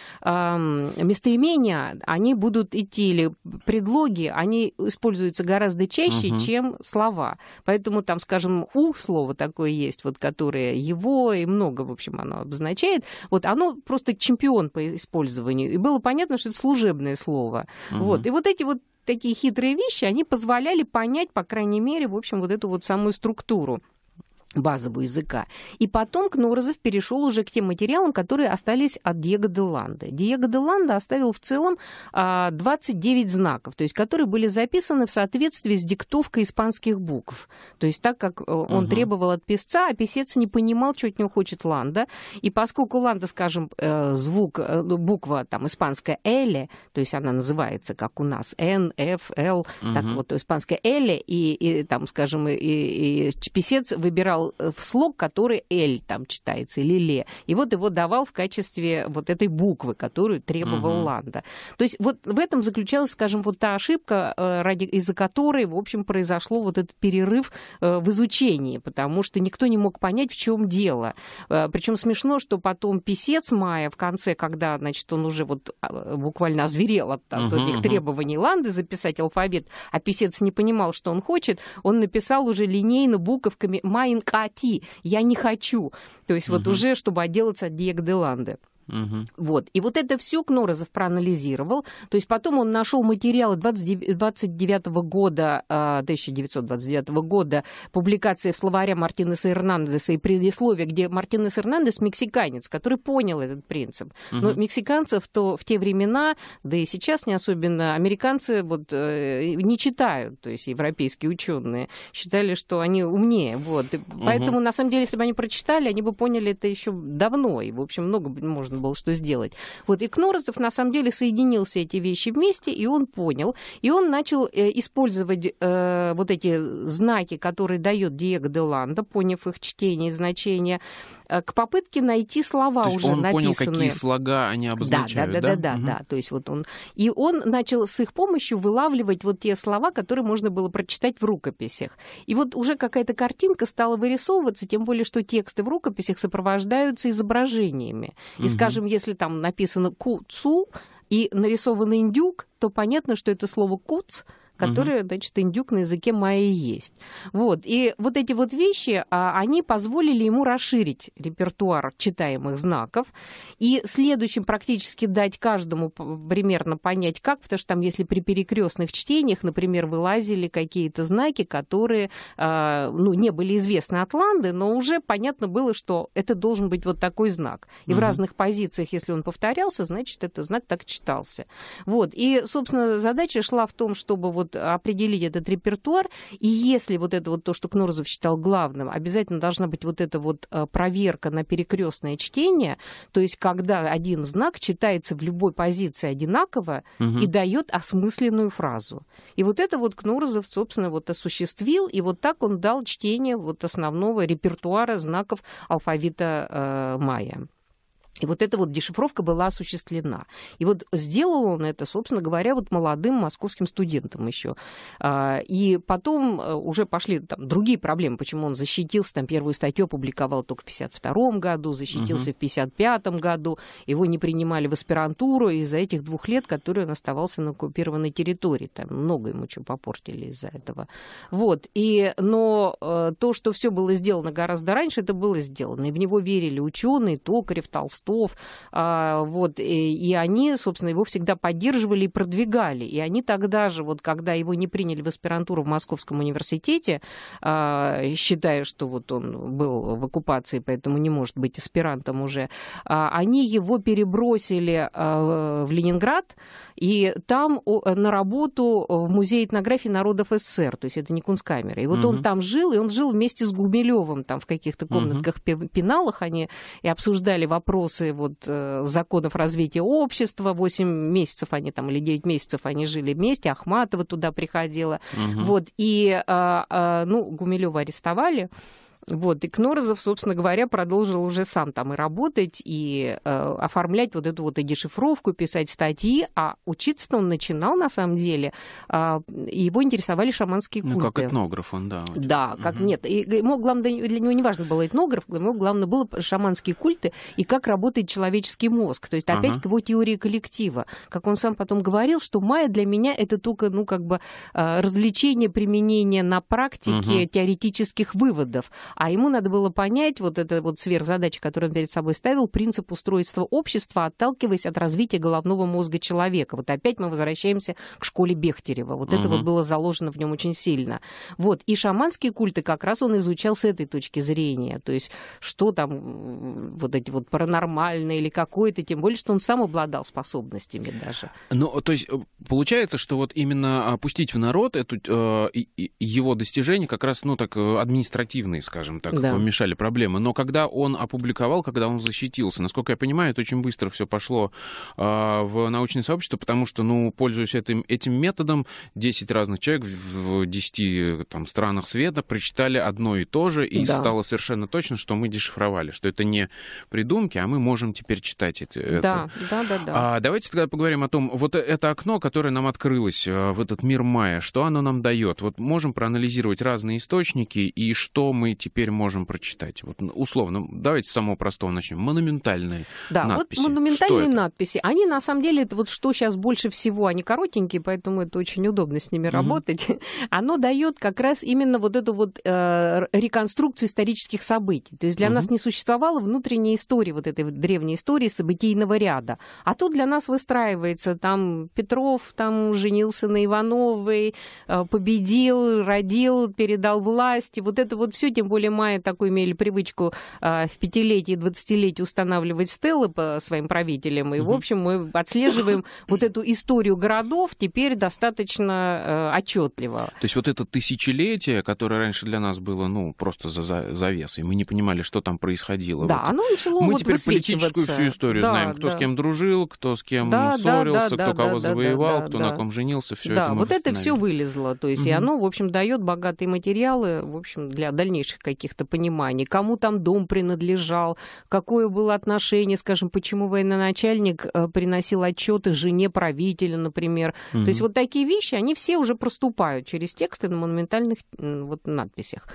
местоимения, они будут идти, или предлоги, они используются гораздо чаще, угу. чем слова. Поэтому там, скажем, «у» слова такое есть, вот которое «его» и много, в общем, оно обозначает. Вот оно просто чемпион по использованию. И было понятно, что это служебное слово. Угу. Вот. И вот эти вот такие хитрые вещи, они позволяли понять, по крайней мере, в общем, вот эту вот самую структуру базового языка. И потом Кнорозов перешел уже к тем материалам, которые остались от Диего де Ланды. Диего де Ланда оставил в целом 29 а, знаков, то есть которые были записаны в соответствии с диктовкой испанских букв. То есть так как э, он угу. требовал от писца, а писец не понимал, что от него хочет Ланда. И поскольку Ланда, скажем, э, звук, э, ну, буква там испанская «эле», то есть она называется как у нас «н», «ф», «л», угу. так вот, испанская «эле», и, и там, скажем, и, и писец выбирал Э, в слог, который л там читается или «ле». И вот его давал в качестве вот этой буквы, которую требовал угу. Ланда. То есть вот в этом заключалась, скажем, вот та ошибка, э, из-за которой, в общем, произошло вот этот перерыв э, в изучении, потому что никто не мог понять, в чем дело. Причем смешно, что потом писец Мая в конце, когда, значит, он уже вот а, буквально озверел от, от этих uh требований Ланды записать алфавит, а писец не понимал, что он хочет, он написал уже линейно буковками «Майн прекрати, я не хочу. То есть mm-hmm. вот уже, чтобы отделаться от Диек де Ланды. Угу. Вот. И вот это все Кнорозов проанализировал. То есть потом он нашел материалы 29, года, 1929 а, года, публикации в словаре Мартинеса Эрнандеса и предисловие, где Мартинес Эрнандес мексиканец, который понял этот принцип. Угу. Но мексиканцев то в те времена, да и сейчас не особенно, американцы вот, э, не читают, то есть европейские ученые считали, что они умнее. Вот. угу. Поэтому, на самом деле, если бы они прочитали, они бы поняли это еще давно. И, в общем, много можно нужно было что сделать. Вот, и Кнорозов, на самом деле, соединил все эти вещи вместе, и он понял, и он начал э, использовать э, вот эти знаки, которые дает Диего де Ланда, поняв их чтение и значение, э, к попытке найти слова уже он написанные. он понял, какие слога они обозначают, да? Да, да, да, да, угу. да, то есть вот он... И он начал с их помощью вылавливать вот те слова, которые можно было прочитать в рукописях. И вот уже какая-то картинка стала вырисовываться, тем более, что тексты в рукописях сопровождаются изображениями, из Скажем, если там написано куцу и нарисован индюк, то понятно, что это слово куц – которые, угу. значит, индюк на языке майя есть. Вот. И вот эти вот вещи, а, они позволили ему расширить репертуар читаемых знаков и следующим практически дать каждому примерно понять, как, потому что там, если при перекрестных чтениях, например, вылазили какие-то знаки, которые, а, ну, не были известны от но уже понятно было, что это должен быть вот такой знак. И угу. в разных позициях, если он повторялся, значит, этот знак так читался. Вот. И, собственно, задача шла в том, чтобы вот определить этот репертуар, и если вот это вот то, что Кнорзов считал главным, обязательно должна быть вот эта вот э, проверка на перекрестное чтение, то есть когда один знак читается в любой позиции одинаково угу. и дает осмысленную фразу. И вот это вот Кнорзов, собственно, вот осуществил, и вот так он дал чтение вот основного репертуара знаков алфавита э, майя. И вот эта вот дешифровка была осуществлена. И вот сделал он это, собственно говоря, вот молодым московским студентам еще. А, и потом э, уже пошли там другие проблемы, почему он защитился, там первую статью опубликовал только в 52 году, защитился угу. в 55 году, его не принимали в аспирантуру из-за этих двух лет, которые он оставался на оккупированной территории. Там много ему чего попортили из-за этого. Вот. И, но э, то, что все было сделано гораздо раньше, это было сделано. И в него верили ученые, Токарев, Толстой, Ростов, а, вот, и они, собственно, его всегда поддерживали и продвигали. И они тогда же, вот, когда его не приняли в аспирантуру в Московском университете, а, считая, что вот он был в оккупации, поэтому не может быть аспирантом уже, а, они его перебросили в Ленинград, и там на работу в музей этнографии народов СССР, то есть это не Кунсткамера. И вот угу. он там жил, и он жил вместе с Гумилевым там в каких-то комнатках угу. пеналах они и обсуждали вопрос курсы вот, э, законов развития общества. 8 месяцев они там или 9 месяцев они жили вместе. Ахматова туда приходила. Угу. Вот, и, а, а, ну, Гумилева арестовали. Вот. И Кнорозов, собственно говоря, продолжил уже сам там и работать, и э, оформлять вот эту вот и дешифровку, писать статьи, а учиться он начинал, на самом деле, э, его интересовали шаманские культы. Ну, как этнограф он, да. Вот. Да, как, угу. нет, и, ему, главное, для него не важно было этнограф, ему главное было шаманские культы и как работает человеческий мозг. То есть опять ага. к его теории коллектива. Как он сам потом говорил, что майя для меня это только, ну, как бы а, развлечение, применение на практике угу. теоретических выводов. А ему надо было понять вот эта вот сверхзадача, которую он перед собой ставил, принцип устройства общества, отталкиваясь от развития головного мозга человека. Вот опять мы возвращаемся к школе Бехтерева. Вот угу. это вот было заложено в нем очень сильно. Вот. И шаманские культы как раз он изучал с этой точки зрения. То есть что там вот эти вот паранормальные или какое-то, тем более, что он сам обладал способностями даже. Ну, то есть э, получается, что вот именно опустить в народ эту, э, его достижения как раз, ну, так, э, административные, скажем, скажем так, да. помешали проблемы. Но когда он опубликовал, когда он защитился, насколько я понимаю, это очень быстро все пошло э, в научное сообщество, потому что, ну, пользуясь этим, этим методом, 10 разных человек в, в 10 там, странах света прочитали одно и то же, и да. стало совершенно точно, что мы дешифровали, что это не придумки, а мы можем теперь читать эти, да, это. Да, да, да. да. А, давайте тогда поговорим о том, вот э, это окно, которое нам открылось э, в этот мир мая, что оно нам дает? Вот можем проанализировать разные источники и что мы теперь теперь можем прочитать? Вот условно, давайте с самого простого начнем. Монументальные да, надписи. Вот монументальные надписи. Они на самом деле это вот что сейчас больше всего, они коротенькие, поэтому это очень удобно с ними угу. работать. [LAUGHS] Оно дает как раз именно вот эту вот э, реконструкцию исторических событий. То есть для угу. нас не существовало внутренней истории вот этой вот древней истории событийного ряда, а тут для нас выстраивается там Петров там женился на Ивановой, э, победил, родил, передал власть, и вот это вот все, тем более ли Майя такую имели привычку а, в пятилетие и двадцатилетие устанавливать стелы по своим правителям. И, в общем, мы отслеживаем [COUGHS] вот эту историю городов теперь достаточно э, отчетливо. То есть вот это тысячелетие, которое раньше для нас было, ну, просто за завесой, мы не понимали, что там происходило. Да, оно начало ну, Мы теперь политическую всю историю знаем, кто с кем дружил, кто с кем ссорился, кто кого завоевал, кто на ком женился, все это Да, вот это все вылезло, то есть, и оно, в общем, дает богатые материалы, в общем, для дальнейших каких каких-то пониманий, кому там дом принадлежал, какое было отношение, скажем, почему военачальник э, приносил отчеты жене правителя, например. Mm-hmm. То есть вот такие вещи, они все уже проступают через тексты на монументальных вот, надписях.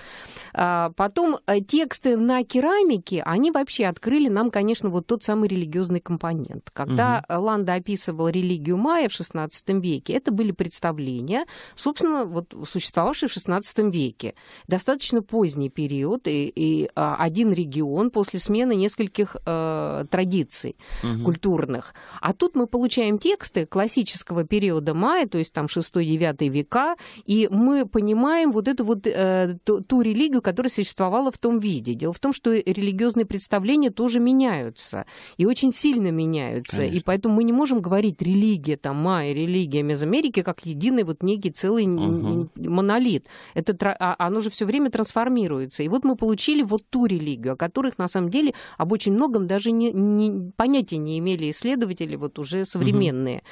А потом э, тексты на керамике, они вообще открыли нам, конечно, вот тот самый религиозный компонент. Когда mm-hmm. Ланда описывал религию майя в XVI веке, это были представления, собственно, вот существовавшие в XVI веке. Достаточно поздние период и, и а, один регион после смены нескольких э, традиций угу. культурных. А тут мы получаем тексты классического периода майя, то есть там 6-9 века, и мы понимаем вот эту вот э, ту, ту религию, которая существовала в том виде. Дело в том, что религиозные представления тоже меняются, и очень сильно меняются. Конечно. И поэтому мы не можем говорить религия там майя, религия Мезоамерики как единый вот некий целый угу. монолит. Это, а, оно же все время трансформируется строится. И вот мы получили вот ту религию, о которых на самом деле об очень многом даже не, не, понятия не имели исследователи вот уже современные. Угу.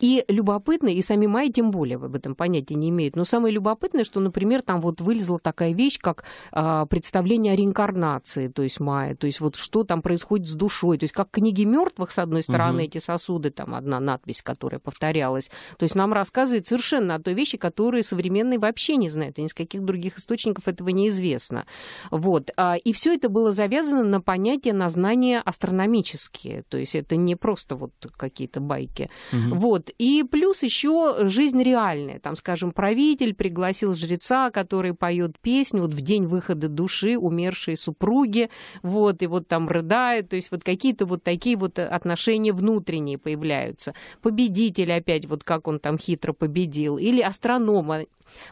И любопытно, и сами Майя тем более в этом понятия не имеют, но самое любопытное, что, например, там вот вылезла такая вещь, как э, представление о реинкарнации, то есть Майя, то есть вот что там происходит с душой, то есть как книги мертвых, с одной стороны, угу. эти сосуды, там одна надпись, которая повторялась, то есть нам рассказывает совершенно о той вещи, которые современные вообще не знают, и ни с каких других источников этого неизвестно. Вот. А, и все это было завязано на понятие, на знания астрономические, то есть это не просто вот какие-то байки. Угу. Вот. Вот. И плюс еще жизнь реальная. Там, скажем, правитель пригласил жреца, который поет песню вот в день выхода души умершей супруги, вот, и вот там рыдают, то есть вот какие-то вот такие вот отношения внутренние появляются. Победитель опять, вот как он там хитро победил, или астронома,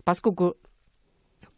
поскольку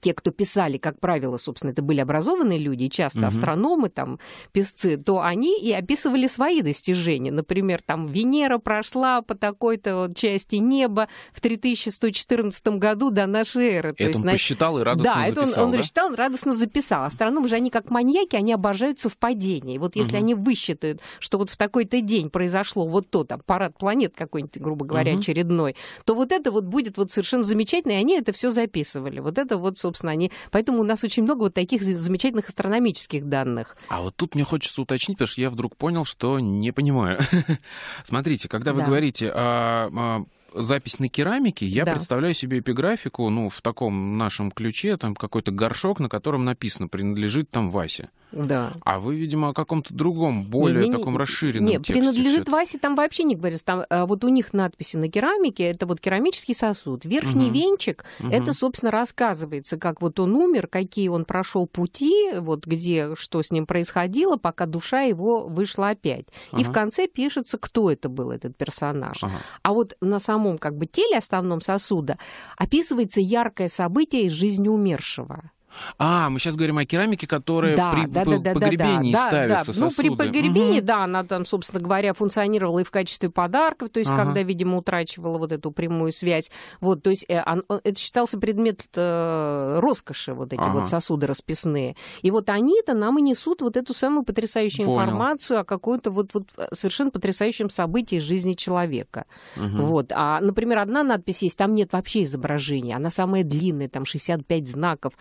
те, кто писали, как правило, собственно, это были образованные люди, часто угу. астрономы, там, песцы, то они и описывали свои достижения. Например, там Венера прошла по такой-то вот части неба в 3114 году до нашей эры. Это то есть, он значит... посчитал и радостно да, записал. Это он, да, он рассчитал, он радостно записал. Астрономы же, они как маньяки, они обожают совпадения. И вот если угу. они высчитают, что вот в такой-то день произошло вот то, там, парад планет какой-нибудь, грубо говоря, угу. очередной, то вот это вот будет вот совершенно замечательно, и они это все записывали. Вот это вот, собственно, собственно, они... Поэтому у нас очень много вот таких замечательных астрономических данных. А вот тут мне хочется уточнить, потому что я вдруг понял, что не понимаю. [LAUGHS] Смотрите, когда вы да. говорите о а, а, запись на керамике, я да. представляю себе эпиграфику, ну, в таком нашем ключе, там какой-то горшок, на котором написано «принадлежит там Васе». Да. А вы, видимо, о каком-то другом, более не, не, таком не, расширенном Не, тексте «принадлежит Васе» там вообще не говорится. Там а, вот у них надписи на керамике, это вот керамический сосуд. Верхний угу. венчик, угу. это, собственно, рассказывается, как вот он умер, какие он прошел пути, вот где, что с ним происходило, пока душа его вышла опять. Ага. И в конце пишется, кто это был, этот персонаж. Ага. А вот на самом самом как бы теле, основном сосуда, описывается яркое событие из жизни умершего. А, мы сейчас говорим о керамике, которая да, при да, да, погребении да, да, ставится да, да. Сосуды. Ну, при погребении, угу. да, она там, собственно говоря, функционировала и в качестве подарков, то есть ага. когда, видимо, утрачивала вот эту прямую связь. Вот, то есть э, это считался предмет э, роскоши, вот эти ага. вот сосуды расписные. И вот они-то нам и несут вот эту самую потрясающую Понял. информацию о какой-то вот, вот э, совершенно потрясающем событии жизни человека. Угу. Вот. А, например, одна надпись есть, там нет вообще изображения, она самая длинная, там 65 знаков,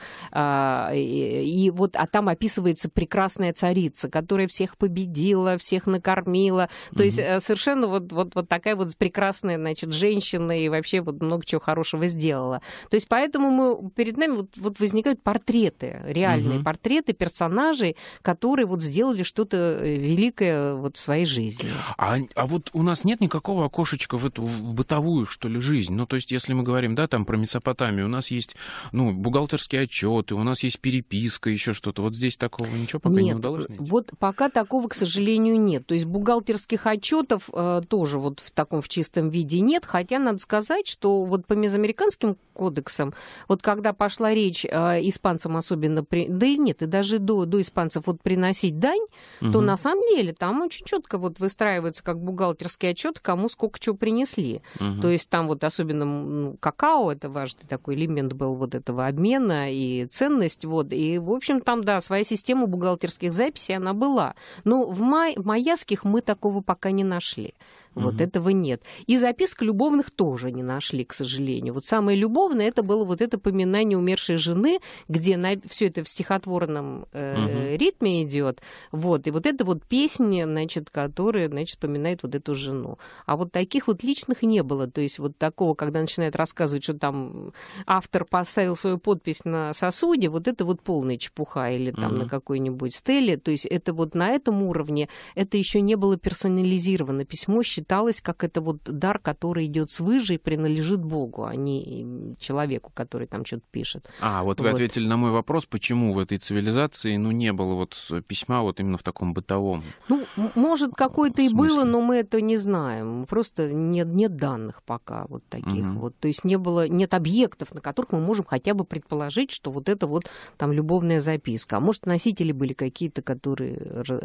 а, и вот, а там описывается прекрасная царица, которая всех победила, всех накормила. То mm-hmm. есть э, совершенно вот, вот, вот такая вот прекрасная, значит, женщина и вообще вот много чего хорошего сделала. То есть поэтому мы, перед нами вот, вот возникают портреты, реальные mm-hmm. портреты персонажей, которые вот сделали что-то э, великое вот в своей жизни. А, а вот у нас нет никакого окошечка в эту в бытовую, что ли, жизнь? Ну, то есть если мы говорим, да, там про Месопотамию, у нас есть, ну, бухгалтерские отчеты, слушайте, у нас есть переписка, еще что-то. Вот здесь такого ничего пока нет, не удалось найти? вот пока такого, к сожалению, нет. То есть бухгалтерских отчетов э, тоже вот в таком в чистом виде нет, хотя надо сказать, что вот по мезоамериканским кодексам, вот когда пошла речь э, испанцам особенно, при, да и нет, и даже до, до испанцев вот приносить дань, угу. то на самом деле там очень четко вот выстраивается как бухгалтерский отчет, кому сколько чего принесли. Угу. То есть там вот особенно ну, какао, это важный такой элемент был вот этого обмена и цен ценность, вот, и, в общем, там, да, своя система бухгалтерских записей, она была. Но в май, в Маяских мы такого пока не нашли. Вот угу. этого нет. И записок любовных тоже не нашли, к сожалению. Вот самое любовное это было вот это поминание умершей жены, где на... все это в стихотворном э, угу. ритме идет. Вот. И вот это вот песня, значит, которая, значит, вспоминает вот эту жену. А вот таких вот личных не было. То есть вот такого, когда начинает рассказывать, что там автор поставил свою подпись на сосуде, вот это вот полная чепуха или там угу. на какой-нибудь стеле. То есть это вот на этом уровне это еще не было персонализировано. Письмо считалось считалось как это вот дар, который идет с выжи и принадлежит Богу, а не человеку, который там что-то пишет. А, вот вы ответили на мой вопрос, почему в этой цивилизации, ну, не было вот э, письма вот именно в таком бытовом Ну, может, а, какое-то и было, но мы это не знаем. Просто нет, нет данных пока вот таких угу. вот. То есть не было, нет объектов, на которых мы можем хотя бы предположить, что вот это вот там любовная записка. А может, носители были какие-то, которые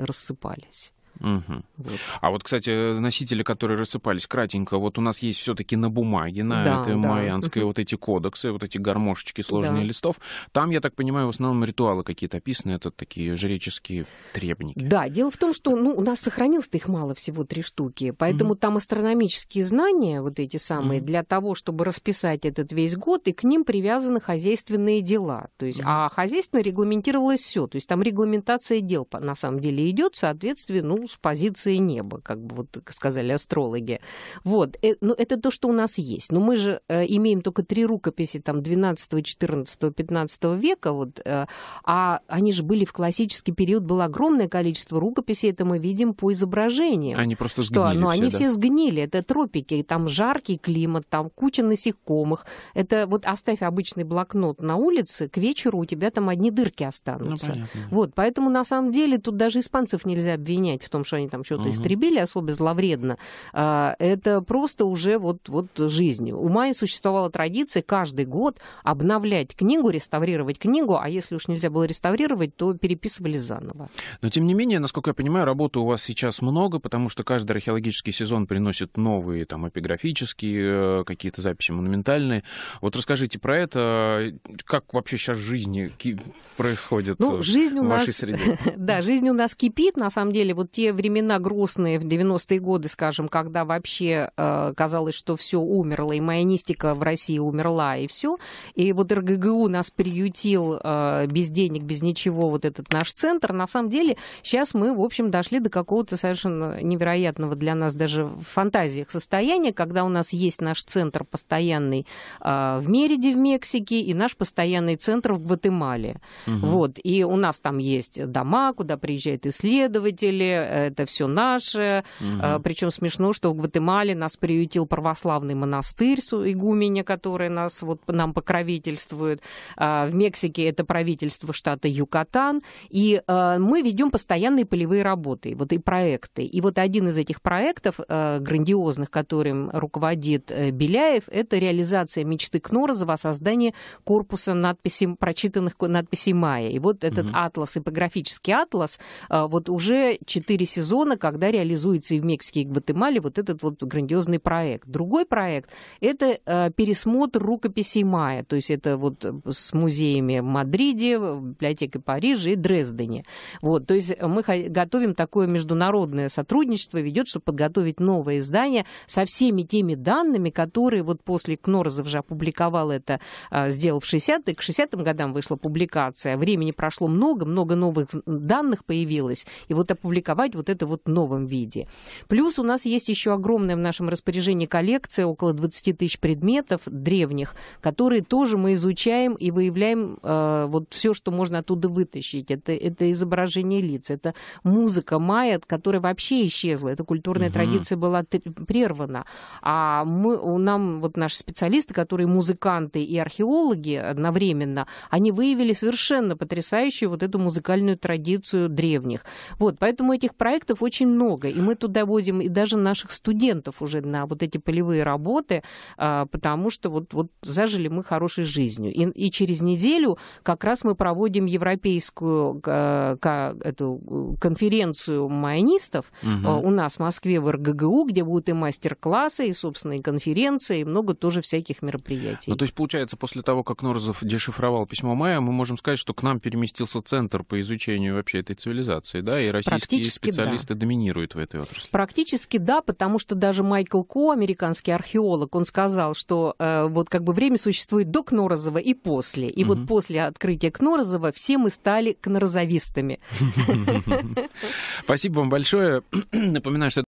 рассыпались. Угу. Вот. А вот, кстати, носители, которые рассыпались, кратенько, вот у нас есть все-таки на бумаге, на да, этой да. майянской, вот эти кодексы, вот эти гармошечки, сложные да. листов. Там, я так понимаю, в основном ритуалы какие-то описаны, это такие жреческие требники. Да, дело в том, что ну, у нас сохранилось-то их мало всего, три штуки, поэтому угу. там астрономические знания, вот эти самые, угу. для того, чтобы расписать этот весь год, и к ним привязаны хозяйственные дела. То есть, угу. А хозяйственно регламентировалось все, то есть там регламентация дел на самом деле идет, соответственно, ну, с позиции неба, как бы вот сказали астрологи. Вот, э, ну, это то, что у нас есть. Но мы же э, имеем только три рукописи там 12, 14, 15 века, вот, э, а они же были в классический период, было огромное количество рукописей, это мы видим по изображениям. Они просто сгнили. Что, ну, они да? все сгнили, это тропики, там жаркий климат, там куча насекомых. Это вот оставь обычный блокнот на улице, к вечеру у тебя там одни дырки останутся. Ну, понятно. Вот, поэтому на самом деле тут даже испанцев нельзя обвинять в том, том, что они там что-то угу. истребили особо зловредно, а, это просто уже вот, вот жизнь. У Майи существовала традиция каждый год обновлять книгу, реставрировать книгу, а если уж нельзя было реставрировать, то переписывали заново. Но, тем не менее, насколько я понимаю, работы у вас сейчас много, потому что каждый археологический сезон приносит новые там эпиграфические э, какие-то записи монументальные. Вот расскажите про это, как вообще сейчас жизнь происходит ну, э, жизнь у в нас... вашей среде? [LAUGHS] Да, жизнь у нас кипит, на самом деле, вот те времена грустные в 90-е годы, скажем, когда вообще э, казалось, что все умерло, и майонистика в России умерла, и все. И вот РГГУ нас приютил э, без денег, без ничего, вот этот наш центр. На самом деле сейчас мы, в общем, дошли до какого-то совершенно невероятного для нас даже в фантазиях состояния, когда у нас есть наш центр постоянный э, в Мериде в Мексике и наш постоянный центр в Гватемале. Угу. Вот. И у нас там есть дома, куда приезжают исследователи, это все наше. Угу. А, Причем смешно, что в Гватемале нас приютил православный монастырь игуменя, который нас, вот, нам покровительствует. А, в Мексике это правительство штата Юкатан. И а, мы ведем постоянные полевые работы вот, и проекты. И вот один из этих проектов грандиозных, которым руководит э, Беляев, это реализация мечты Кнорозова о создании корпуса надписей, прочитанных надписей Майя. И вот этот угу. атлас, эпиграфический атлас, вот уже четыре сезона, когда реализуется и в Мексике, и в Гватемале вот этот вот грандиозный проект. Другой проект — это э, пересмотр рукописей Мая, то есть это вот э, с музеями в Мадриде, в библиотеке Парижа и Дрездене. Вот, то есть мы готовим такое международное сотрудничество, ведет, чтобы подготовить новое издание со всеми теми данными, которые вот после Кнорзов же опубликовал это, э, сделал в 60 к 60-м годам вышла публикация. Времени прошло много, много новых данных появилось. И вот опубликовать покупать вот это вот в новом виде. Плюс у нас есть еще огромная в нашем распоряжении коллекция, около 20 тысяч предметов древних, которые тоже мы изучаем и выявляем э, вот все, что можно оттуда вытащить. Это, это изображение лиц, это музыка майя, которая вообще исчезла. Эта культурная угу. традиция была прервана. А мы, у нам вот наши специалисты, которые музыканты и археологи одновременно, они выявили совершенно потрясающую вот эту музыкальную традицию древних. Вот, поэтому этих проектов очень много, и мы туда возим и даже наших студентов уже на вот эти полевые работы, а, потому что вот, вот зажили мы хорошей жизнью. И, и через неделю как раз мы проводим европейскую а, эту конференцию майонистов угу. у нас в Москве в РГГУ, где будут и мастер-классы, и, собственно, и конференции, и много тоже всяких мероприятий. Ну, то есть, получается, после того, как Норзов дешифровал письмо Майя, мы можем сказать, что к нам переместился центр по изучению вообще этой цивилизации, да, и российские Практически специалисты да. доминируют в этой отрасли? Практически да, потому что даже Майкл Ко, американский археолог, он сказал, что э, вот как бы время существует до Кнорозова и после. И угу. вот после открытия Кнорозова все мы стали кнорозовистами. [LAUGHS] Спасибо вам большое. [CLEARS THROAT] Напоминаю, что